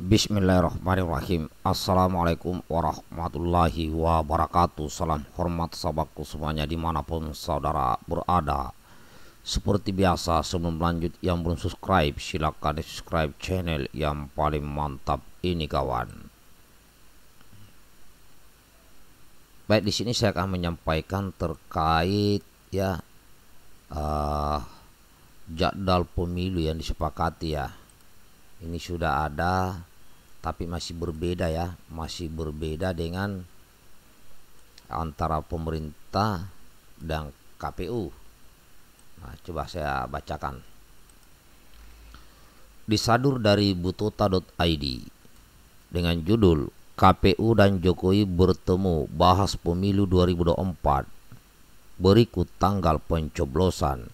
Bismillahirrahmanirrahim Assalamualaikum warahmatullahi wabarakatuh Salam hormat sahabatku semuanya dimanapun saudara berada Seperti biasa sebelum lanjut yang belum subscribe Silahkan di subscribe channel yang paling mantap ini kawan Baik di sini saya akan menyampaikan terkait ya uh, Jadwal pemilu yang disepakati ya ini sudah ada tapi masih berbeda ya masih berbeda dengan antara pemerintah dan KPU nah, coba saya bacakan disadur dari butota.id dengan judul KPU dan Jokowi bertemu bahas pemilu 2024 berikut tanggal pencoblosan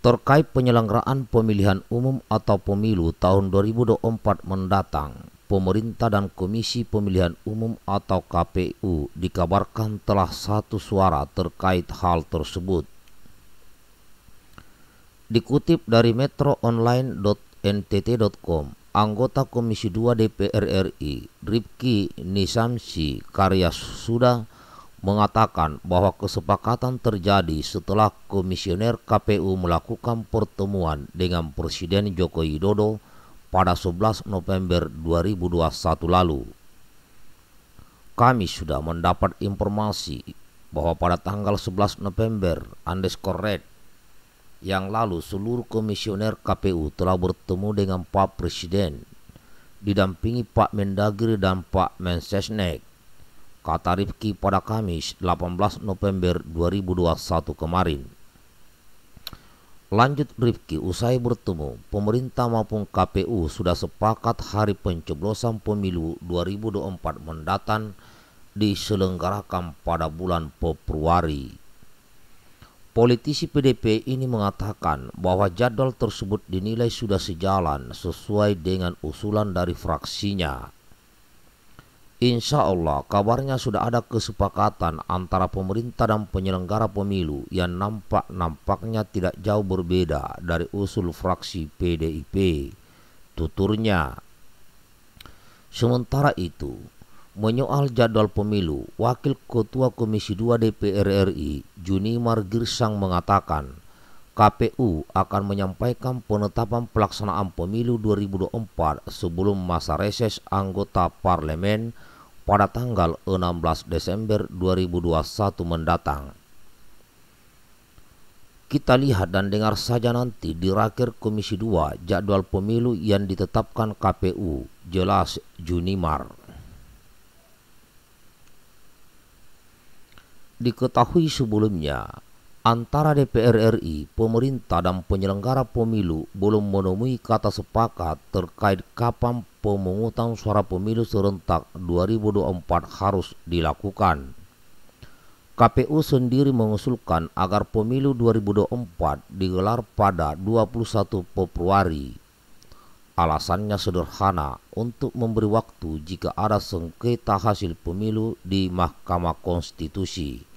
terkait penyelenggaraan pemilihan umum atau pemilu tahun 2024 mendatang, pemerintah dan Komisi Pemilihan Umum atau KPU dikabarkan telah satu suara terkait hal tersebut. Dikutip dari metroonline.ntt.com, anggota Komisi 2 DPR RI, Ripki Nisamsi, karya sudah mengatakan bahwa kesepakatan terjadi setelah komisioner KPU melakukan pertemuan dengan Presiden Joko Widodo pada 11 November 2021 lalu. Kami sudah mendapat informasi bahwa pada tanggal 11 November underscore red yang lalu seluruh komisioner KPU telah bertemu dengan Pak Presiden didampingi Pak Mendagri dan Pak Mensesnek kata Rifki pada Kamis 18 November 2021 kemarin. Lanjut Rifki, usai bertemu, pemerintah maupun KPU sudah sepakat hari pencoblosan pemilu 2024 mendatang diselenggarakan pada bulan Februari. Politisi PDP ini mengatakan bahwa jadwal tersebut dinilai sudah sejalan sesuai dengan usulan dari fraksinya. Insya Allah kabarnya sudah ada kesepakatan antara pemerintah dan penyelenggara pemilu yang nampak-nampaknya tidak jauh berbeda dari usul fraksi PDIP. Tuturnya. Sementara itu, menyoal jadwal pemilu, Wakil Ketua Komisi 2 DPR RI, Juni Margirsang mengatakan, KPU akan menyampaikan penetapan pelaksanaan pemilu 2024 sebelum masa reses anggota parlemen pada tanggal 16 Desember 2021 mendatang. Kita lihat dan dengar saja nanti di rakir Komisi 2 jadwal pemilu yang ditetapkan KPU jelas Junimar. Diketahui sebelumnya, antara DPR RI, pemerintah, dan penyelenggara pemilu belum menemui kata sepakat terkait kapan pemungutan suara pemilu serentak 2024 harus dilakukan. KPU sendiri mengusulkan agar pemilu 2024 digelar pada 21 Februari. Alasannya sederhana untuk memberi waktu jika ada sengketa hasil pemilu di Mahkamah Konstitusi.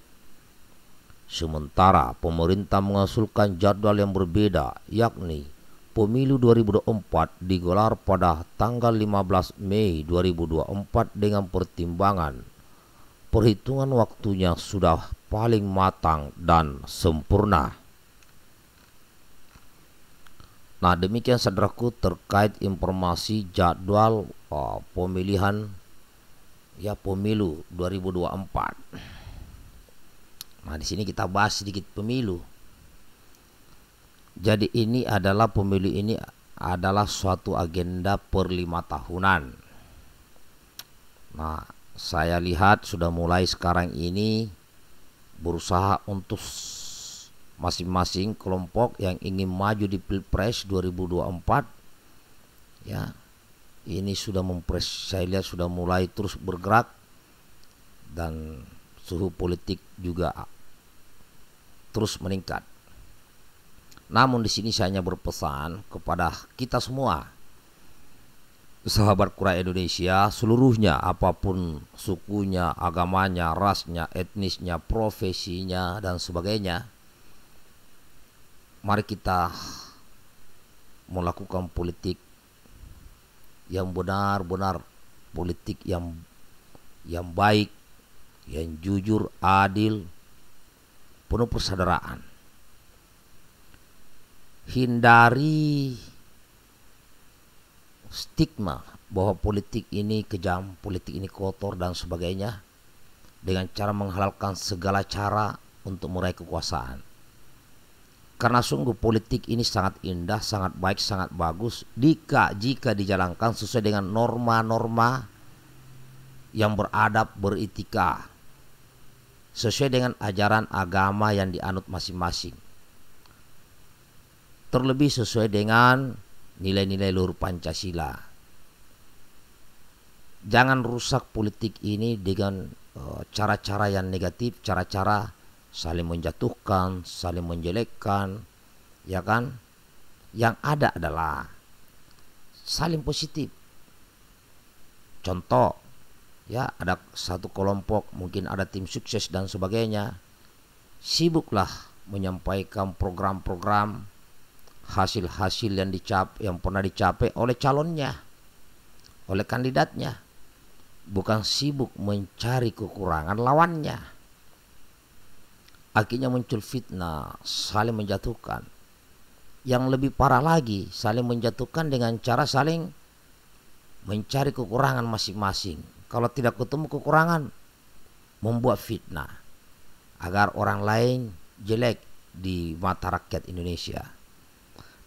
Sementara pemerintah mengusulkan jadwal yang berbeda, yakni pemilu 2024 digelar pada tanggal 15 Mei 2024 dengan pertimbangan perhitungan waktunya sudah paling matang dan sempurna. Nah demikian saudaraku terkait informasi jadwal uh, pemilihan ya pemilu 2024. Nah, di sini kita bahas sedikit pemilu. Jadi ini adalah pemilu ini adalah suatu agenda per lima tahunan. Nah, saya lihat sudah mulai sekarang ini berusaha untuk masing-masing kelompok yang ingin maju di Pilpres 2024 ya ini sudah mempres saya lihat sudah mulai terus bergerak dan suhu politik juga terus meningkat. Namun di sini saya hanya berpesan kepada kita semua, sahabat Kura Indonesia seluruhnya, apapun sukunya, agamanya, rasnya, etnisnya, profesinya, dan sebagainya. Mari kita melakukan politik yang benar-benar politik yang yang baik yang jujur, adil, penuh persaudaraan. Hindari stigma bahwa politik ini kejam, politik ini kotor dan sebagainya dengan cara menghalalkan segala cara untuk meraih kekuasaan. Karena sungguh politik ini sangat indah, sangat baik, sangat bagus jika jika dijalankan sesuai dengan norma-norma yang beradab, beretika, sesuai dengan ajaran agama yang dianut masing-masing. Terlebih sesuai dengan nilai-nilai luhur Pancasila. Jangan rusak politik ini dengan eh, cara-cara yang negatif, cara-cara saling menjatuhkan, saling menjelekkan, ya kan? Yang ada adalah saling positif. Contoh ya ada satu kelompok mungkin ada tim sukses dan sebagainya sibuklah menyampaikan program-program hasil-hasil yang dicap yang pernah dicapai oleh calonnya oleh kandidatnya bukan sibuk mencari kekurangan lawannya akhirnya muncul fitnah saling menjatuhkan yang lebih parah lagi saling menjatuhkan dengan cara saling mencari kekurangan masing-masing kalau tidak ketemu kekurangan, membuat fitnah agar orang lain jelek di mata rakyat Indonesia.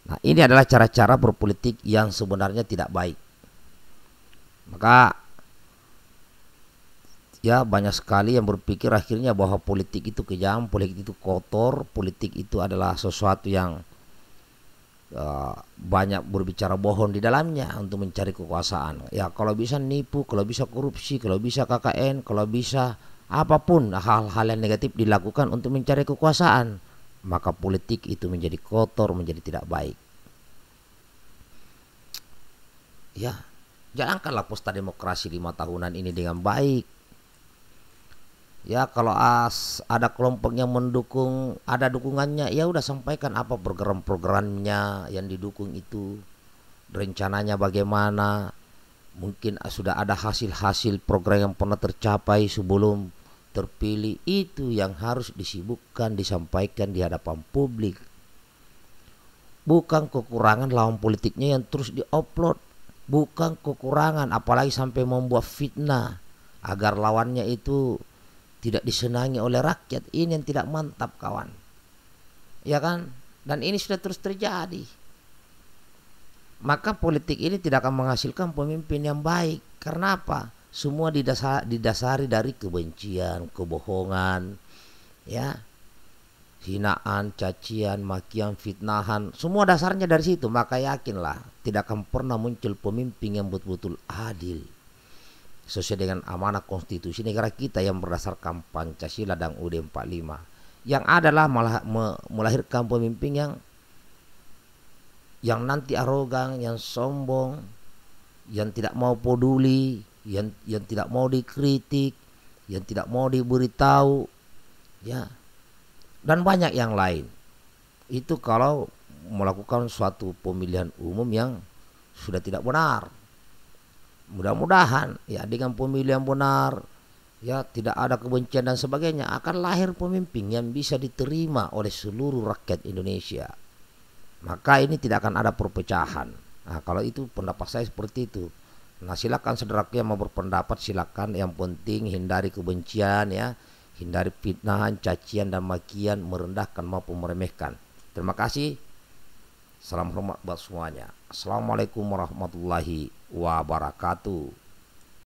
Nah, ini adalah cara-cara berpolitik yang sebenarnya tidak baik. Maka ya banyak sekali yang berpikir akhirnya bahwa politik itu kejam, politik itu kotor, politik itu adalah sesuatu yang uh, banyak berbicara bohong di dalamnya untuk mencari kekuasaan. Ya kalau bisa nipu, kalau bisa korupsi, kalau bisa KKN, kalau bisa apapun hal-hal yang negatif dilakukan untuk mencari kekuasaan, maka politik itu menjadi kotor, menjadi tidak baik. Ya, jalankanlah pesta demokrasi lima tahunan ini dengan baik ya kalau as ada kelompok yang mendukung ada dukungannya ya udah sampaikan apa program-programnya yang didukung itu rencananya bagaimana mungkin sudah ada hasil-hasil program yang pernah tercapai sebelum terpilih itu yang harus disibukkan disampaikan di hadapan publik bukan kekurangan lawan politiknya yang terus diupload bukan kekurangan apalagi sampai membuat fitnah agar lawannya itu tidak disenangi oleh rakyat ini yang tidak mantap kawan ya kan dan ini sudah terus terjadi maka politik ini tidak akan menghasilkan pemimpin yang baik karena apa semua didasari dari kebencian kebohongan ya hinaan, cacian, makian, fitnahan, semua dasarnya dari situ. Maka yakinlah, tidak akan pernah muncul pemimpin yang betul-betul adil sesuai dengan amanah konstitusi negara kita yang berdasarkan Pancasila dan UUD 45 yang adalah malah melahirkan pemimpin yang yang nanti arogan, yang sombong, yang tidak mau peduli, yang yang tidak mau dikritik, yang tidak mau diberitahu, ya, dan banyak yang lain. Itu kalau melakukan suatu pemilihan umum yang sudah tidak benar mudah-mudahan ya dengan pemilu yang benar ya tidak ada kebencian dan sebagainya akan lahir pemimpin yang bisa diterima oleh seluruh rakyat Indonesia maka ini tidak akan ada perpecahan nah, kalau itu pendapat saya seperti itu nah silakan saudara yang mau berpendapat silakan yang penting hindari kebencian ya hindari fitnah cacian dan makian merendahkan maupun meremehkan terima kasih salam hormat buat semuanya assalamualaikum warahmatullahi wabarakatuh